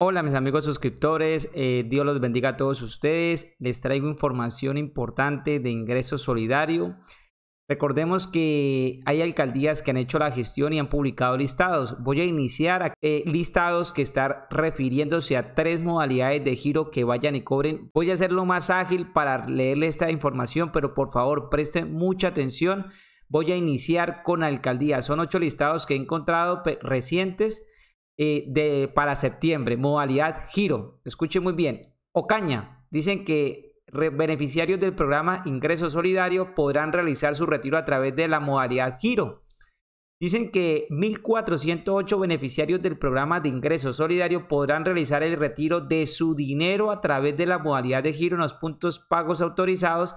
Hola mis amigos suscriptores, eh, Dios los bendiga a todos ustedes. Les traigo información importante de ingreso solidario. Recordemos que hay alcaldías que han hecho la gestión y han publicado listados. Voy a iniciar eh, listados que están refiriéndose a tres modalidades de giro que vayan y cobren. Voy a hacerlo más ágil para leerles esta información, pero por favor presten mucha atención. Voy a iniciar con alcaldías. Son ocho listados que he encontrado recientes eh, de, para septiembre. Modalidad giro. Escuche muy bien. Ocaña. Dicen que beneficiarios del programa Ingreso Solidario podrán realizar su retiro a través de la modalidad giro. Dicen que 1.408 beneficiarios del programa de ingreso solidario podrán realizar el retiro de su dinero a través de la modalidad de giro en los puntos pagos autorizados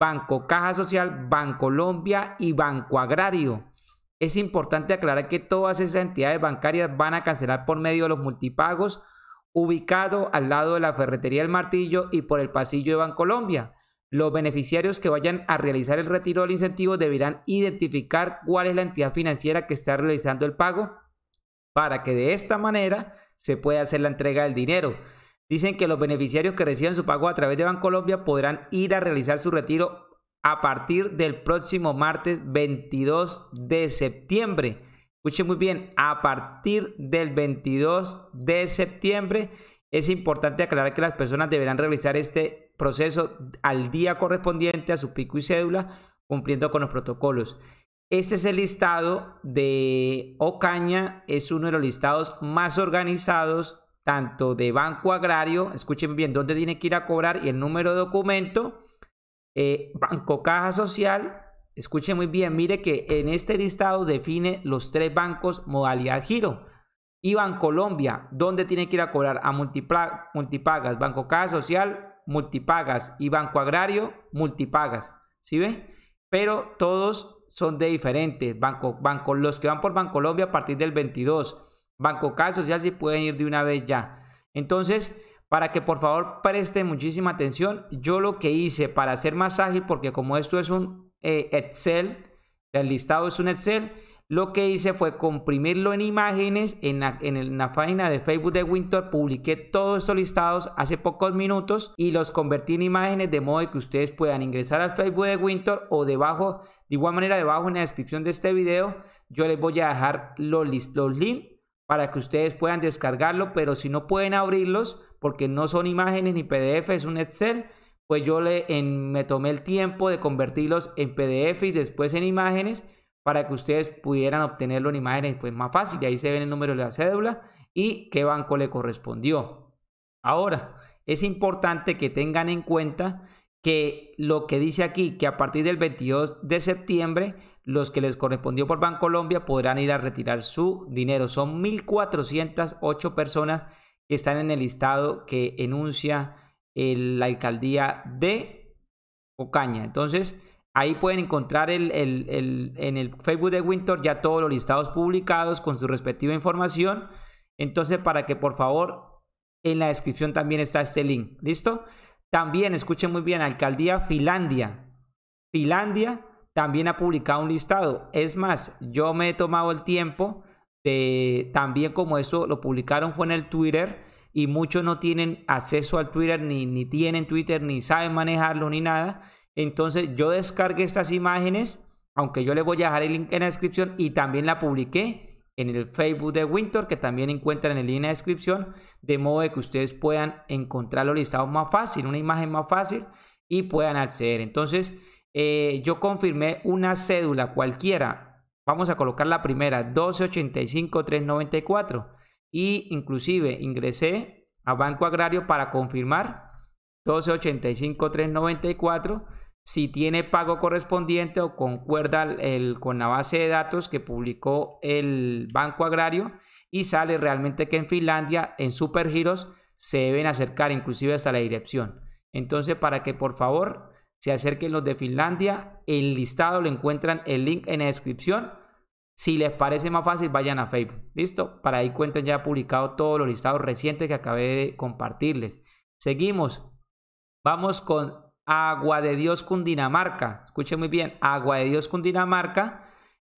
Banco Caja Social, Banco Colombia y Banco Agrario. Es importante aclarar que todas esas entidades bancarias van a cancelar por medio de los multipagos ubicado al lado de la ferretería del Martillo y por el pasillo de Bancolombia. Los beneficiarios que vayan a realizar el retiro del incentivo deberán identificar cuál es la entidad financiera que está realizando el pago para que de esta manera se pueda hacer la entrega del dinero. Dicen que los beneficiarios que reciban su pago a través de Bancolombia podrán ir a realizar su retiro a partir del próximo martes 22 de septiembre. Escuchen muy bien, a partir del 22 de septiembre es importante aclarar que las personas deberán realizar este proceso al día correspondiente a su pico y cédula, cumpliendo con los protocolos. Este es el listado de Ocaña, es uno de los listados más organizados, tanto de Banco Agrario, escuchen bien dónde tiene que ir a cobrar y el número de documento, eh, banco Caja Social, escuche muy bien, mire que en este listado define los tres bancos modalidad giro. Iban Colombia, donde tiene que ir a cobrar? A multipagas, Banco Caja Social, multipagas y Banco Agrario, multipagas. ¿Sí ve? Pero todos son de diferentes. Banco, los que van por Banco colombia a partir del 22. Banco Caja Social sí pueden ir de una vez ya. Entonces, para que por favor presten muchísima atención. Yo lo que hice para ser más ágil, porque como esto es un eh, Excel, el listado es un Excel, lo que hice fue comprimirlo en imágenes en la, página de Facebook de Winter. Publiqué todos estos listados hace pocos minutos y los convertí en imágenes de modo que ustedes puedan ingresar al Facebook de Winter o debajo, de igual manera debajo en la descripción de este video, yo les voy a dejar los links para que ustedes puedan descargarlo, pero si no pueden abrirlos porque no son imágenes ni PDF, es un Excel, pues yo le, me tomé el tiempo de convertirlos en PDF y después en imágenes para que ustedes pudieran obtenerlo en imágenes pues más fácil. ahí se ven el número de la cédula y qué banco le correspondió. Ahora, es importante que tengan en cuenta que lo que dice aquí, que a partir del 22 de septiembre los que les correspondió por Bancolombia podrán ir a retirar su dinero. Son 1.408 personas que están en el listado que enuncia la alcaldía de Ocaña. Entonces, ahí pueden encontrar el, el, en el Facebook de Winter ya todos los listados publicados con su respectiva información. Entonces, para que por favor, en la descripción también está este link. ¿Listo? También escuchen muy bien, alcaldía Finlandia. Finlandia también ha publicado un listado. Es más, yo me he tomado el tiempo de, también como eso lo publicaron fue en el Twitter y muchos no tienen acceso al Twitter, ni, ni tienen Twitter, ni saben manejarlo, ni nada. Entonces yo descargué estas imágenes, aunque yo les voy a dejar el link en la descripción y también la publiqué en el Facebook de Winter, que también encuentran en el link de descripción, de modo de que ustedes puedan encontrar los listados más fácil, una imagen más fácil y puedan acceder. Entonces, eh, yo confirmé una cédula cualquiera. Vamos a colocar la primera, 1285-394. Y inclusive ingresé a Banco Agrario para confirmar 1285-394 si tiene pago correspondiente o concuerda el, con la base de datos que publicó el Banco Agrario y sale realmente que en Finlandia en Supergiros se deben acercar inclusive hasta la dirección. Entonces, para que por favor se acerquen los de Finlandia. El listado lo encuentran el link en la descripción. Si les parece más fácil, vayan a Facebook. ¿Listo? Para ahí cuentan ya publicado todos los listados recientes que acabé de compartirles. Seguimos. Vamos con Agua de Dios Cundinamarca. Escuchen muy bien. Agua de Dios Cundinamarca.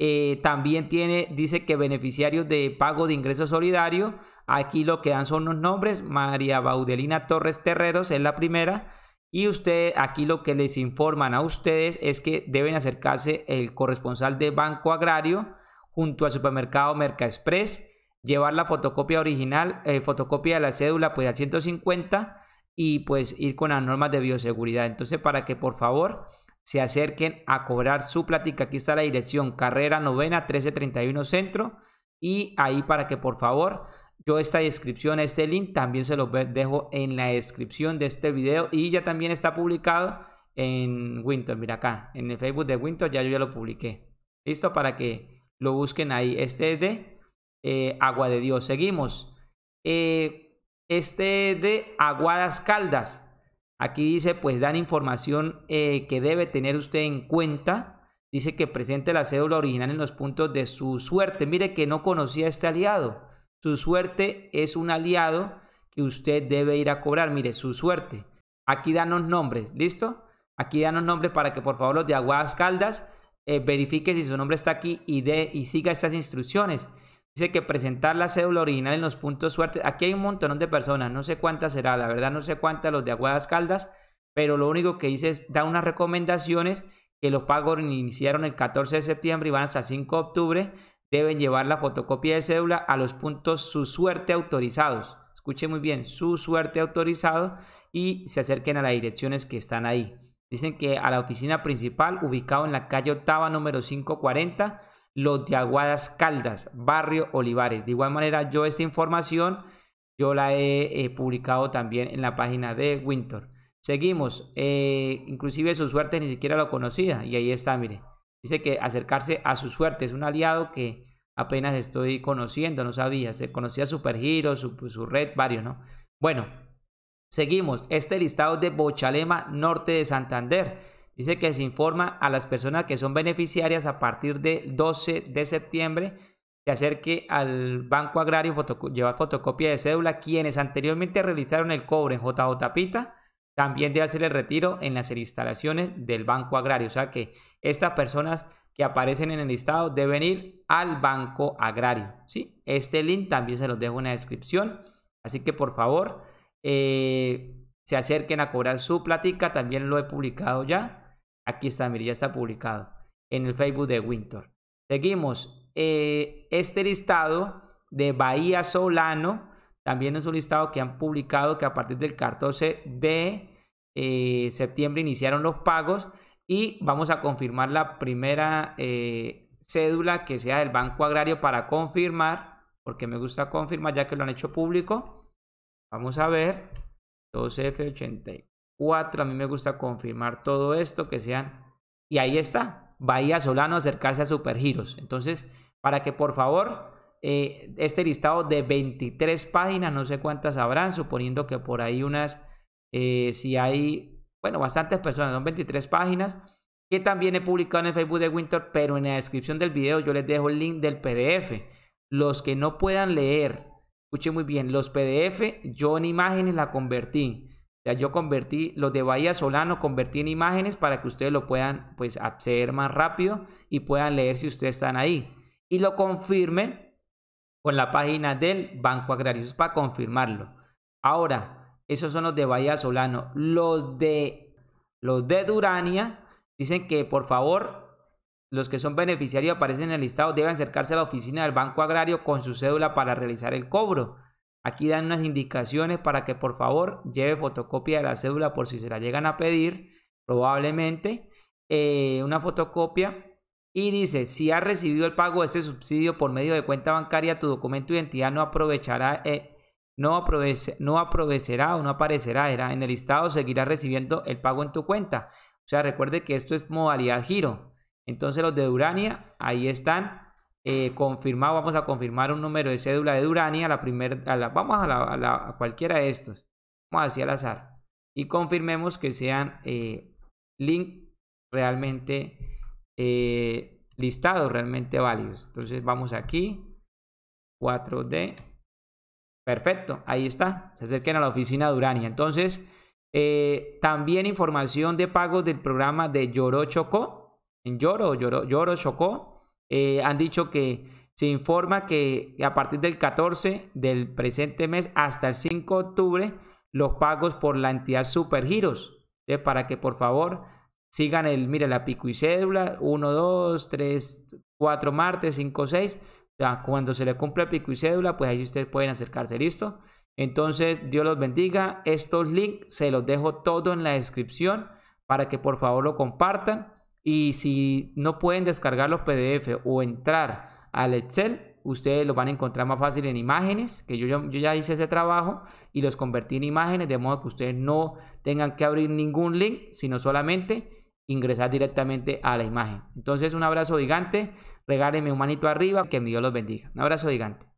Eh, también tiene, dice que beneficiarios de pago de ingreso solidario. Aquí lo que dan son los nombres. María Baudelina Torres Terreros es la primera. Y usted, aquí lo que les informan a ustedes es que deben acercarse el corresponsal de Banco Agrario junto al supermercado Merca Express, llevar la fotocopia original, eh, fotocopia de la cédula, pues a 150 y pues ir con las normas de bioseguridad. Entonces, para que por favor se acerquen a cobrar su plática, aquí está la dirección, carrera novena 1331 centro, y ahí para que por favor yo esta descripción, este link también se los dejo en la descripción de este video y ya también está publicado en Winter, mira acá, en el Facebook de Winter ya yo ya lo publiqué. Listo para que lo busquen ahí. Este es de eh, Agua de Dios. Seguimos. Eh, este es de Aguadas Caldas. Aquí dice, pues dan información eh, que debe tener usted en cuenta. Dice que presente la cédula original en los puntos de su suerte. Mire que no conocía a este aliado. Su suerte es un aliado que usted debe ir a cobrar. Mire, su suerte. Aquí danos nombres, ¿listo? Aquí danos nombres para que por favor los de Aguadas Caldas eh, verifiquen si su nombre está aquí y, de, y siga estas instrucciones. Dice que presentar la cédula original en los puntos suerte. Aquí hay un montón de personas, no sé cuántas será, la verdad no sé cuántas los de Aguadas Caldas, pero lo único que dice es da unas recomendaciones que los pagos iniciaron el 14 de septiembre y van hasta 5 de octubre deben llevar la fotocopia de cédula a los puntos su suerte autorizados. Escuchen muy bien, su suerte autorizado y se acerquen a las direcciones que están ahí. Dicen que a la oficina principal, ubicado en la calle octava número 540, Los de Aguadas Caldas, barrio Olivares. De igual manera, yo esta información yo la he eh, publicado también en la página de Winter. Seguimos, eh, inclusive su suerte ni siquiera lo conocía y ahí está, mire. Dice que acercarse a su suerte es un aliado que apenas estoy conociendo, no sabía. Se conocía Supergiro, su, pues, su red, varios, ¿no? Bueno, seguimos. Este listado de Bochalema, norte de Santander. Dice que se informa a las personas que son beneficiarias a partir del 12 de septiembre que acerque al Banco Agrario lleva llevar fotocopia de cédula quienes anteriormente realizaron el cobre en JJ Pita también debe hacer el retiro en las instalaciones del Banco Agrario. O sea que estas personas que aparecen en el listado deben ir al Banco Agrario. ¿sí? Este link también se los dejo en la descripción. Así que por favor, eh, se acerquen a cobrar su platica. También lo he publicado ya. Aquí está, mire, ya está publicado en el Facebook de Winter. Seguimos. Eh, este listado de Bahía Solano también es un listado que han publicado que a partir del 14 de eh, septiembre iniciaron los pagos y vamos a confirmar la primera eh, cédula que sea del Banco Agrario para confirmar, porque me gusta confirmar ya que lo han hecho público. Vamos a ver, 2F84, a mí me gusta confirmar todo esto, que sean... Y ahí está, Bahía Solano acercarse a Supergiros. Entonces, para que por favor eh, este listado de 23 páginas, no sé cuántas habrán, suponiendo que por ahí unas eh, si hay, bueno, bastantes personas, son 23 páginas, que también he publicado en el Facebook de Winter, pero en la descripción del video yo les dejo el link del PDF. Los que no puedan leer, escuchen muy bien, los PDF yo en imágenes la convertí. O sea, yo convertí los de Bahía Solano, convertí en imágenes para que ustedes lo puedan pues acceder más rápido y puedan leer si ustedes están ahí. Y lo confirmen con la página del Banco Agrario. para confirmarlo. Ahora, esos son los de Bahía Solano. Los de, los de Durania dicen que por favor los que son beneficiarios aparecen en el listado deben acercarse a la oficina del Banco Agrario con su cédula para realizar el cobro. Aquí dan unas indicaciones para que por favor lleve fotocopia de la cédula por si se la llegan a pedir, probablemente, eh, una fotocopia. Y dice, si has recibido el pago de este subsidio por medio de cuenta bancaria, tu documento de identidad no aprovechará... Eh, no, no aprovecerá o no aparecerá era en el listado, seguirá recibiendo el pago en tu cuenta. O sea, recuerde que esto es modalidad giro. Entonces los de Durania, ahí están eh, confirmados. Vamos a confirmar un número de cédula de Durania. La primer, a la, vamos a, la, cualquiera de estos. Vamos así al azar. Y confirmemos que sean eh, link realmente eh, listados, realmente válidos. Entonces vamos aquí. 4D Perfecto, ahí está. Se acerquen a la oficina de Urania. Entonces, eh, también información de pagos del programa de Yoro Chocó. En Yoro, Lloro Chocó. Eh, han dicho que se informa que a partir del 14 del presente mes hasta el 5 de octubre, los pagos por la entidad Supergiros. ¿eh? Para que por favor sigan el, mire, la pico y cédula, 1, 2, 3, 4 martes, 5, 6 cuando se le cumple pico y cédula, pues ahí ustedes pueden acercarse, ¿listo? Entonces, Dios los bendiga. Estos links se los dejo todo en la descripción para que por favor lo compartan. Y si no pueden descargar los PDF o entrar al Excel, ustedes los van a encontrar más fácil en imágenes, que yo, yo ya hice ese trabajo y los convertí en imágenes, de modo que ustedes no tengan que abrir ningún link, sino solamente ingresar directamente a la imagen. Entonces, un abrazo gigante. Regálenme un manito arriba. Que mi Dios los bendiga. Un abrazo gigante.